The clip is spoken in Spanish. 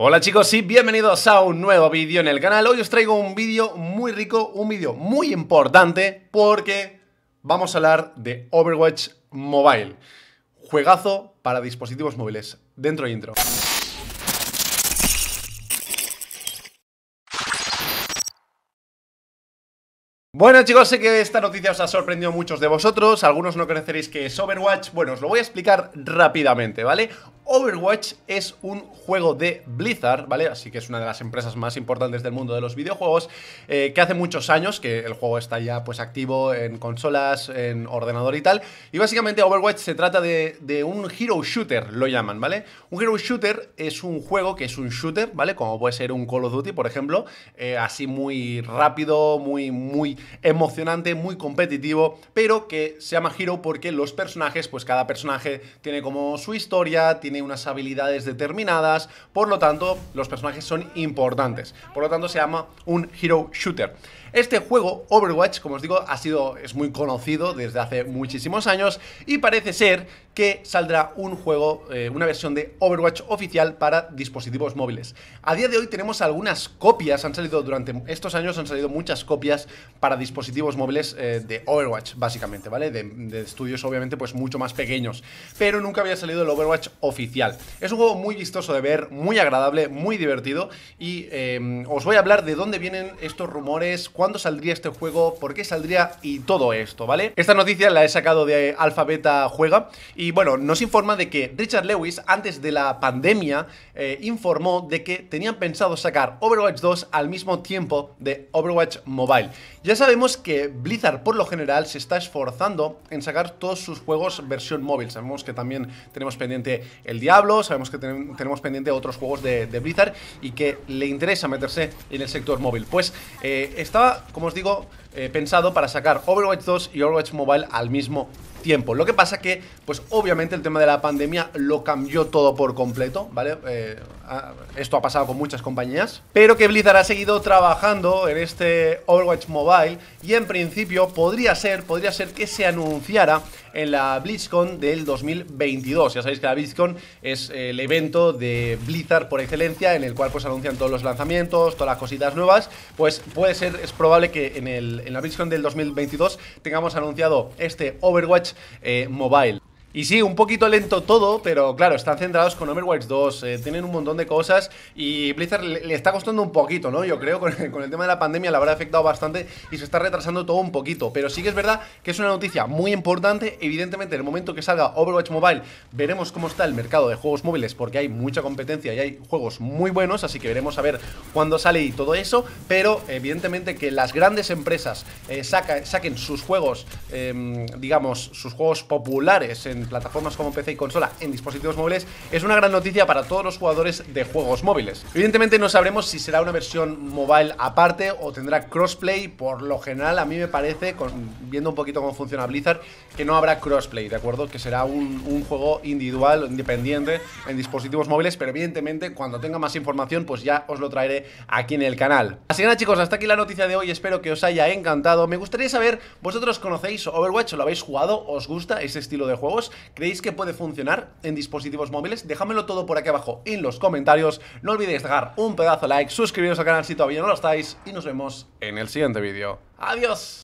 Hola chicos y bienvenidos a un nuevo vídeo en el canal. Hoy os traigo un vídeo muy rico, un vídeo muy importante porque vamos a hablar de Overwatch Mobile. Juegazo para dispositivos móviles. Dentro intro. Bueno chicos, sé que esta noticia os ha sorprendido a muchos de vosotros, algunos no creceréis que es Overwatch, bueno, os lo voy a explicar rápidamente, ¿vale? Overwatch es un juego de Blizzard, ¿vale? Así que es una de las empresas más importantes del mundo de los videojuegos, eh, que hace muchos años que el juego está ya pues activo en consolas, en ordenador y tal. Y básicamente Overwatch se trata de, un hero shooter, lo llaman, ¿vale? Un hero shooter es un juego que es un shooter, ¿vale? Como puede ser un Call of Duty, por ejemplo, eh, así muy rápido, muy, muy emocionante, muy competitivo, pero que se llama hero porque los personajes, pues cada personaje tiene como su historia, tiene unas habilidades determinadas, por lo tanto los personajes son importantes. Por lo tanto se llama un Hero Shooter. Este juego, Overwatch, como os digo, ha sido, es muy conocido desde hace muchísimos años y parece ser que saldrá un juego, eh, una versión de Overwatch oficial para dispositivos móviles. A día de hoy tenemos algunas copias, han salido durante estos años, han salido muchas copias para dispositivos móviles eh, de Overwatch, básicamente, ¿vale? De, de estudios obviamente pues mucho más pequeños, pero nunca había salido el Overwatch oficial. Es un juego muy vistoso de ver, muy agradable, muy divertido y em, os voy a hablar de dónde vienen estos rumores, cuándo saldría este juego, por qué saldría y todo esto, ¿vale? Esta noticia la he sacado de Alphabeta Juega y bueno, nos informa de que Richard Lewis antes de la pandemia eh, informó de que tenían pensado sacar Overwatch 2 al mismo tiempo de Overwatch Mobile. Ya sabemos que Blizzard por lo general se está esforzando en sacar todos sus juegos versión móvil, sabemos que también tenemos pendiente el Diablo, sabemos que tenemos pendiente otros juegos de, Blizzard y que le interesa meterse en el sector móvil. Pues eh, estaba, como os digo, eh, pensado para sacar Overwatch 2 y Overwatch Mobile al mismo tiempo. Lo que pasa que, pues obviamente el tema de la pandemia lo cambió todo por completo, ¿vale? Eh, Ah, esto ha pasado con muchas compañías, pero que Blizzard ha seguido trabajando en este Overwatch Mobile y en principio podría ser, podría ser que se anunciara en la BlizzCon del 2022. Ya sabéis que la BlizzCon es eh, el evento de Blizzard por excelencia en el cual pues anuncian todos los lanzamientos, todas las cositas nuevas, pues puede ser, es probable que en, la BlizzCon del 2022 tengamos anunciado este Overwatch eh, Mobile. Y sí, un poquito lento todo, pero claro, están centrados con Overwatch eh, 2, tienen un montón de cosas y Blizzard le, está costando un poquito, ¿no? Yo creo que con el tema de la pandemia la habrá afectado bastante y se está retrasando todo un poquito, pero sí que es verdad que es una noticia muy importante, evidentemente en el momento que salga Overwatch Mobile veremos cómo está el mercado de juegos móviles porque hay mucha competencia y hay juegos muy buenos, así que veremos a ver cuándo sale y todo eso, pero evidentemente que las grandes empresas eh, saquen sus juegos, em, digamos, sus juegos populares en plataformas como PC y consola en dispositivos móviles es una gran noticia para todos los jugadores de juegos móviles. Evidentemente no sabremos si será una versión mobile aparte o tendrá crossplay, por lo general a mí me parece, viendo un poquito cómo funciona Blizzard, que no habrá crossplay, ¿de acuerdo? Que será un, juego individual, independiente, en dispositivos móviles, pero evidentemente cuando tenga más información pues ya os lo traeré aquí en el canal. Así que nada chicos, hasta aquí la noticia de hoy, espero que os haya encantado. Me gustaría saber, ¿vosotros conocéis Overwatch? ¿Lo habéis jugado? ¿Os gusta ese estilo de juegos? creéis que puede funcionar en dispositivos móviles? Déjamelo todo por aquí abajo en los comentarios. No olvidéis dejar un pedazo de like, suscribiros al canal si todavía no lo estáis y nos vemos en el siguiente vídeo. ¡Adiós!